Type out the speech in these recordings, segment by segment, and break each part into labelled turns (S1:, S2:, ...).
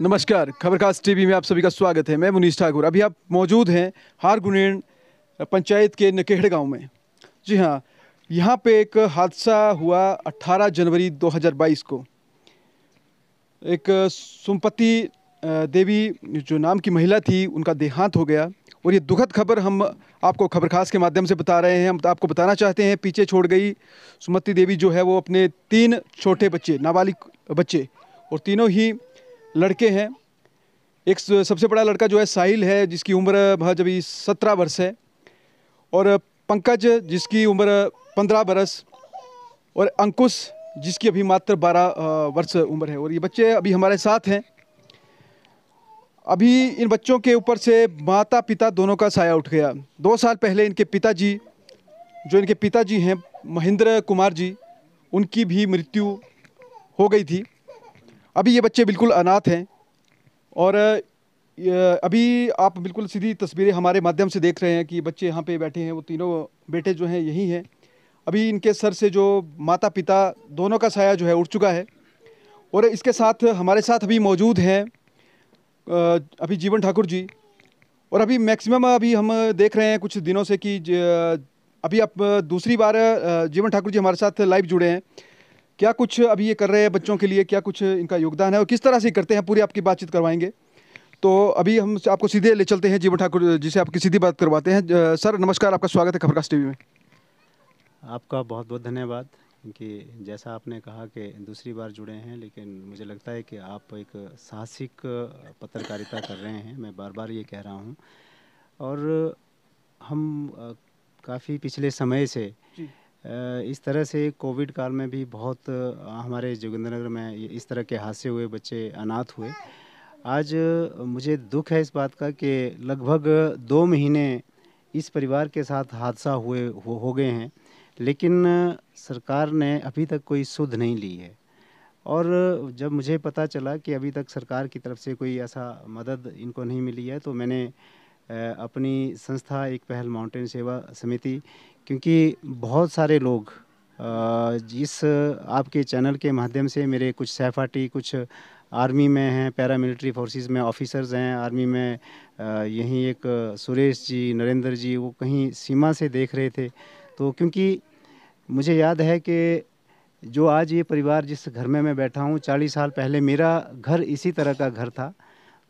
S1: नमस्कार खबरकास्ट टीवी में आप सभी का स्वागत है मैं मुनीष ठाकुर अभी आप मौजूद हैं हार गुनेण पंचायत के नकेहड़ गांव में जी हाँ यहाँ पे एक हादसा हुआ 18 जनवरी 2022 को एक सुमपति देवी जो नाम की महिला थी उनका देहांत हो गया और ये दुखद खबर हम आपको खबर खास के माध्यम से बता रहे हैं हम आपको बताना चाहते हैं पीछे छोड़ गई सुमति देवी जो है वो अपने तीन छोटे बच्चे नाबालिग बच्चे और तीनों ही लड़के हैं एक सबसे बड़ा लड़का जो है साहिल है जिसकी उम्र अभी सत्रह वर्ष है और पंकज जिसकी उम्र पंद्रह बरस और अंकुश जिसकी अभी मात्र बारह वर्ष उम्र है और ये बच्चे अभी हमारे साथ हैं अभी इन बच्चों के ऊपर से माता पिता दोनों का साया उठ गया दो साल पहले इनके पिताजी जो इनके पिताजी हैं महेंद्र कुमार जी उनकी भी मृत्यु हो गई थी अभी ये बच्चे बिल्कुल अनाथ हैं और अभी आप बिल्कुल सीधी तस्वीरें हमारे माध्यम से देख रहे हैं कि बच्चे यहाँ पे बैठे हैं वो तीनों बेटे जो हैं यही हैं अभी इनके सर से जो माता पिता दोनों का साया जो है उठ चुका है और इसके साथ हमारे साथ अभी मौजूद हैं अभी जीवन ठाकुर जी और अभी मैक्सिमम अभी हम देख रहे हैं कुछ दिनों से कि अभी आप दूसरी बार जीवन ठाकुर जी हमारे साथ लाइव जुड़े हैं क्या कुछ अभी ये कर रहे हैं बच्चों के लिए क्या कुछ इनका योगदान है और किस तरह से करते हैं पूरी आपकी बातचीत करवाएंगे तो अभी हम आपको सीधे ले चलते हैं जीवन ठाकुर जिसे आपकी सीधी बात करवाते हैं सर नमस्कार आपका स्वागत है खबरकास्ट टीवी में
S2: आपका बहुत बहुत धन्यवाद कि जैसा आपने कहा कि दूसरी बार जुड़े हैं लेकिन मुझे लगता है कि आप एक साहसिक पत्रकारिता कर रहे हैं मैं बार बार ये कह रहा हूँ और हम काफ़ी पिछले समय से इस तरह से कोविड काल में भी बहुत हमारे जोगिंद्रनगर में इस तरह के हादसे हुए बच्चे अनाथ हुए आज मुझे दुख है इस बात का कि लगभग दो महीने इस परिवार के साथ हादसा हुए हो, हो गए हैं लेकिन सरकार ने अभी तक कोई सुध नहीं ली है और जब मुझे पता चला कि अभी तक सरकार की तरफ से कोई ऐसा मदद इनको नहीं मिली है तो मैंने अपनी संस्था एक पहल माउंटेन सेवा समिति क्योंकि बहुत सारे लोग जिस आपके चैनल के माध्यम से मेरे कुछ सहफाटी कुछ आर्मी में हैं पैरामिलिट्री फोर्सेस में ऑफिसर्स हैं आर्मी में यहीं एक सुरेश जी नरेंद्र जी वो कहीं सीमा से देख रहे थे तो क्योंकि मुझे याद है कि जो आज ये परिवार जिस घर में मैं बैठा हूँ चालीस साल पहले मेरा घर इसी तरह का घर था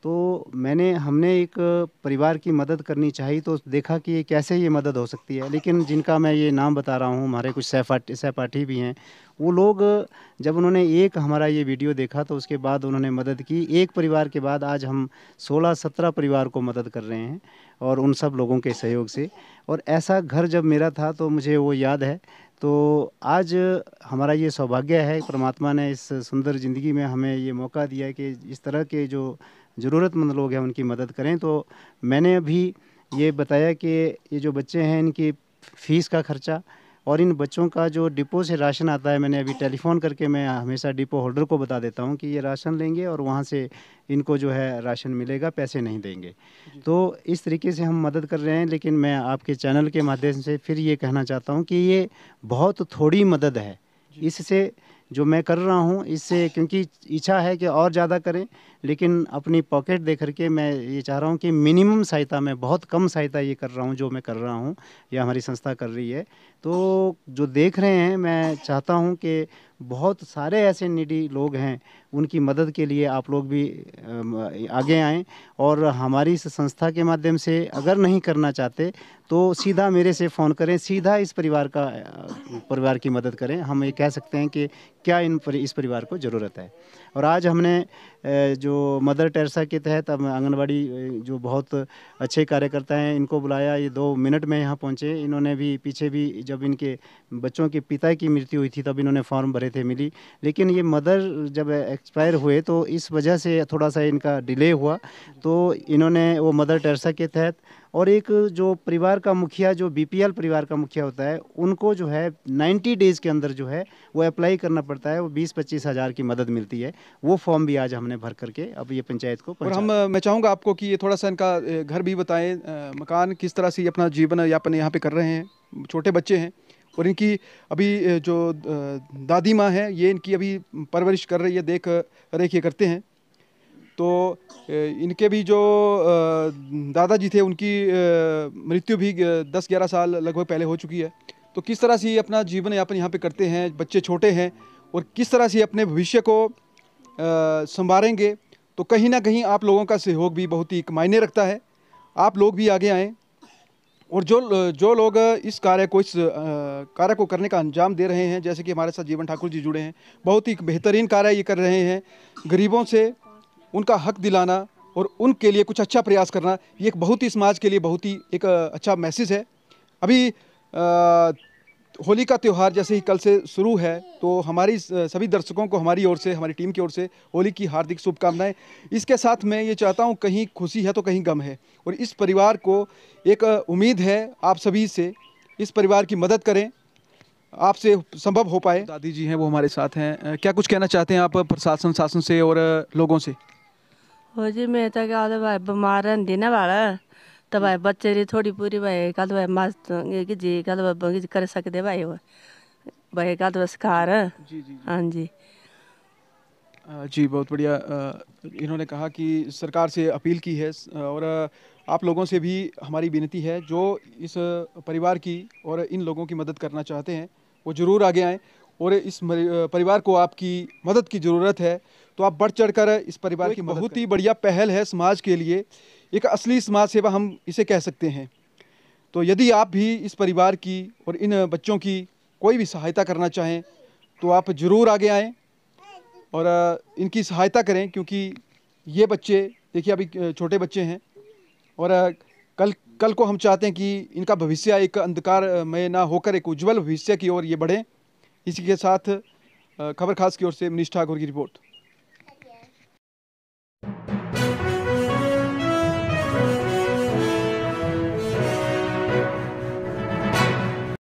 S2: तो मैंने हमने एक परिवार की मदद करनी चाहिए तो देखा कि ये कैसे ये मदद हो सकती है लेकिन जिनका मैं ये नाम बता रहा हूँ हमारे कुछ सहपाठी सहपाठी भी हैं वो लोग जब उन्होंने एक हमारा ये वीडियो देखा तो उसके बाद उन्होंने मदद की एक परिवार के बाद आज हम 16-17 परिवार को मदद कर रहे हैं और उन सब लोगों के सहयोग से और ऐसा घर जब मेरा था तो मुझे वो याद है तो आज हमारा ये सौभाग्य है परमात्मा ने इस सुंदर ज़िंदगी में हमें ये मौका दिया कि इस तरह के जो ज़रूरतमंद लोग हैं उनकी मदद करें तो मैंने अभी ये बताया कि ये जो बच्चे हैं इनकी फ़ीस का खर्चा और इन बच्चों का जो डिपो से राशन आता है मैंने अभी टेलीफोन करके मैं हमेशा डिपो होल्डर को बता देता हूँ कि ये राशन लेंगे और वहाँ से इनको जो है राशन मिलेगा पैसे नहीं देंगे तो इस तरीके से हम मदद कर रहे हैं लेकिन मैं आपके चैनल के माध्यम से फिर ये कहना चाहता हूँ कि ये बहुत थोड़ी मदद है इससे जो मैं कर रहा हूँ इससे क्योंकि इच्छा है कि और ज़्यादा करें लेकिन अपनी पॉकेट देख करके मैं ये चाह रहा हूँ कि मिनिमम सहायता में बहुत कम सहायता ये कर रहा हूँ जो मैं कर रहा हूँ या हमारी संस्था कर रही है तो जो देख रहे हैं मैं चाहता हूँ कि बहुत सारे ऐसे निडी लोग हैं उनकी मदद के लिए आप लोग भी आगे आएँ और हमारी संस्था के माध्यम से अगर नहीं करना चाहते तो सीधा मेरे से फ़ोन करें सीधा इस परिवार का परिवार की मदद करें हम ये कह सकते हैं कि क्या इन पर, इस परिवार को ज़रूरत है और आज हमने जो मदर टेरेसा के तहत अब आंगनबाड़ी जो बहुत अच्छे कार्यकर्ता हैं इनको बुलाया ये दो मिनट में यहाँ पहुँचे इन्होंने भी पीछे भी जब इनके बच्चों के पिता की मृत्यु हुई थी तब इन्होंने फॉर्म भरे थे मिली लेकिन ये मदर जब एक्सपायर हुए तो इस वजह से थोड़ा सा इनका डिले हुआ तो इन्होंने वो मदर टेरेसा के तहत और एक जो परिवार का मुखिया जो बीपीएल परिवार का मुखिया होता है उनको जो है 90 डेज़ के अंदर जो है वो अप्लाई करना पड़ता है वो बीस पच्चीस हज़ार की मदद मिलती है वो फॉर्म भी आज हमने भर करके अब ये पंचायत को और हम
S1: मैं चाहूँगा आपको कि ये थोड़ा सा इनका घर भी बताएं मकान किस तरह से अपना जीवन यापन यहाँ पर कर रहे हैं छोटे बच्चे हैं और इनकी अभी जो दादी माँ है ये इनकी अभी परवरिश कर रही है देख रेख ये करते हैं तो इनके भी जो दादाजी थे उनकी मृत्यु भी दस ग्यारह साल लगभग पहले हो चुकी है तो किस तरह से अपना जीवन यापन यहाँ पे करते हैं बच्चे छोटे हैं और किस तरह से अपने भविष्य को संवारेंगे तो कहीं ना कहीं आप लोगों का सहयोग भी बहुत ही मायने रखता है आप लोग भी आगे आएँ और जो जो लोग इस कार्य को इस कार्य को करने का अंजाम दे रहे हैं जैसे कि हमारे साथ जीवन ठाकुर जी जुड़े हैं बहुत ही बेहतरीन कार्य ये कर रहे हैं गरीबों से उनका हक दिलाना और उनके लिए कुछ अच्छा प्रयास करना ये एक बहुत ही समाज के लिए बहुत ही एक अच्छा मैसेज है अभी होली का त्यौहार जैसे ही कल से शुरू है तो हमारी सभी दर्शकों को हमारी ओर से हमारी टीम की ओर से होली की हार्दिक शुभकामनाएं इसके साथ मैं ये चाहता हूँ कहीं खुशी है तो कहीं गम है और इस परिवार को एक उम्मीद है आप सभी से इस परिवार की मदद करें आपसे संभव हो पाए दादी जी हैं वो हमारे साथ हैं क्या कुछ कहना चाहते हैं आप प्रशासन शासन से और लोगों से
S2: हो जी मैं तो क्या होता भाई बीमार रही ना बाल तो भाई बच्चे की थोड़ी पूरी भाई कल भाई मस्त जी कल बी कर सकते भाई वो भाई कल भाई सिखार हाँ जी
S1: जी बहुत बढ़िया इन्होंने कहा कि सरकार से अपील की है और आप लोगों से भी हमारी विनती है जो इस परिवार की और इन लोगों की मदद करना चाहते हैं वो ज़रूर आगे आएँ और इस परिवार को आपकी मदद की ज़रूरत है तो आप बढ़ चढ़ कर इस परिवार की बहुत ही बढ़िया पहल है समाज के लिए एक असली समाज सेवा हम इसे कह सकते हैं तो यदि आप भी इस परिवार की और इन बच्चों की कोई भी सहायता करना चाहें तो आप ज़रूर आगे आएँ और इनकी सहायता करें क्योंकि ये बच्चे देखिए अभी छोटे बच्चे हैं और कल कल को हम चाहते हैं कि इनका भविष्य एक अंधकार में ना होकर एक उज्जवल भविष्य की ओर ये बढ़ें इसी के साथ खबर खास की ओर से मनीष ठाकुर की रिपोर्ट